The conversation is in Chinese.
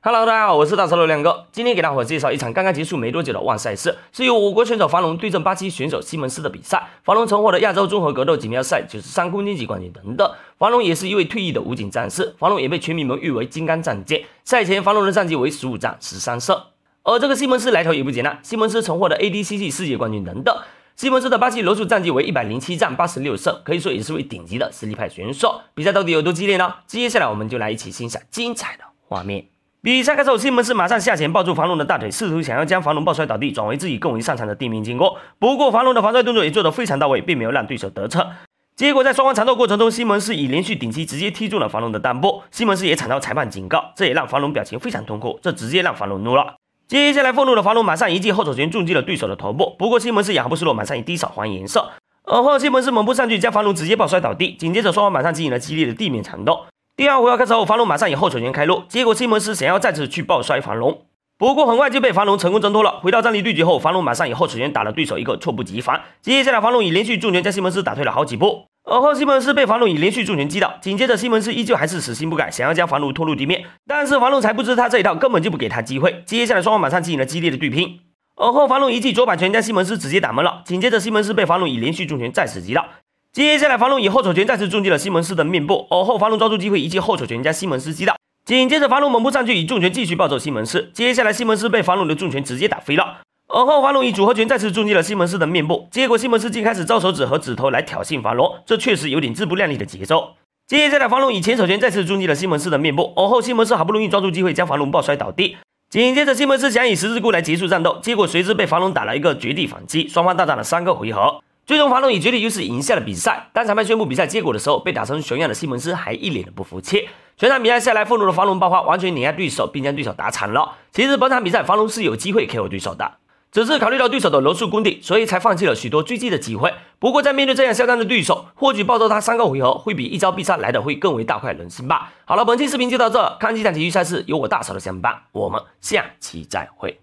Hello，大家好，我是大蛇的亮哥。今天给大伙介绍一场刚刚结束没多久的万赛事，是由我国选手樊龙对阵巴西选手西蒙斯的比赛。樊龙曾获得亚洲综合格斗锦标赛93公斤级冠军等等。樊龙也是一位退役的武警战士，樊龙也被全民们誉为金刚战舰”。赛前，樊龙的战绩为十五战十三胜。而这个西蒙斯来头也不简单，西蒙斯曾获得 ADCC 世界冠军等等。西蒙斯的巴西罗素战绩为一百零七战八十六胜，可以说也是位顶级的实力派选手。比赛到底有多激烈呢？接下来我们就来一起欣赏精彩的画面。比赛开始后，西蒙斯马上下潜抱住房龙的大腿，试图想要将房龙抱摔倒地，转为自己更为擅长的地面进攻。不过房龙的防摔动作也做得非常到位，并没有让对手得逞。结果在双方缠斗过程中，西蒙斯以连续顶膝直接踢中了房龙的裆部，西蒙斯也惨遭裁判警告，这也让房龙表情非常痛苦，这直接让房龙怒了。接下来愤怒的房龙马上一记后手拳重击了对手的头部，不过西蒙斯也毫不示弱，马上以低扫还颜色。而后西蒙斯猛扑上去将房龙直接抱摔倒地，紧接着双方马上进行了激烈的地面缠斗。第二回合开始后，房龙马上以后手拳开路，结果西蒙斯想要再次去抱摔房龙，不过很快就被房龙成功挣脱了。回到站立对决后，房龙马上以后手拳打了对手一个措不及防，接下来房龙以连续重拳将西蒙斯打退了好几步。而后西蒙斯被房龙以连续重拳击倒，紧接着西蒙斯依旧还是死心不改，想要将房龙拖入地面，但是房龙才不知他这一套根本就不给他机会。接下来双方马上进行了激烈的对拼，而后房龙一记左板拳将西蒙斯直接打懵了，紧接着西蒙斯被房龙以连续重拳再次击倒。接下来，房龙以后手拳再次重击了西蒙斯的面部，而后房龙抓住机会一记后手拳将西蒙斯击倒。紧接着，房龙猛扑上去以重拳继续暴揍西蒙斯。接下来，西蒙斯被房龙的重拳直接打飞了。而后，房龙以组合拳再次重击了西蒙斯的面部。结果，西蒙斯竟开始招手指和指头来挑衅房龙，这确实有点自不量力的节奏。接下来，房龙以前手拳再次重击了西蒙斯的面部。而后，西蒙斯好不容易抓住机会将房龙抱摔倒地。紧接着，西蒙斯想以十字固来结束战斗，结果随之被房龙打了一个绝地反击。双方大战了三个回合。最终，房龙以绝对优势赢下了比赛。当裁判宣布比赛结果的时候，被打成熊样的西蒙斯还一脸的不服气。全场比赛下来，愤怒的房龙爆发，完全碾压对手，并将对手打惨了。其实本场比赛房龙是有机会 KO 对手的，只是考虑到对手的柔术功底，所以才放弃了许多追击的机会。不过，在面对这样嚣张的对手，或许暴揍他三个回合，会比一招必杀来的会更为大快人心吧。好了，本期视频就到这，看这场体育赛事，有我大嫂的相伴，我们下期再会。